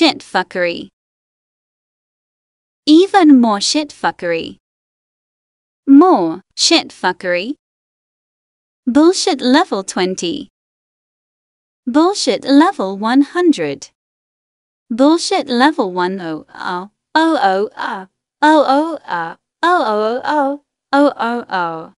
shitfuckery. Even more shitfuckery. More shitfuckery. Bullshit level 20. Bullshit level 100. Bullshit level 100. Oh, oh, ah. Oh, oh, ah. Oh, oh, oh. Oh, oh, oh.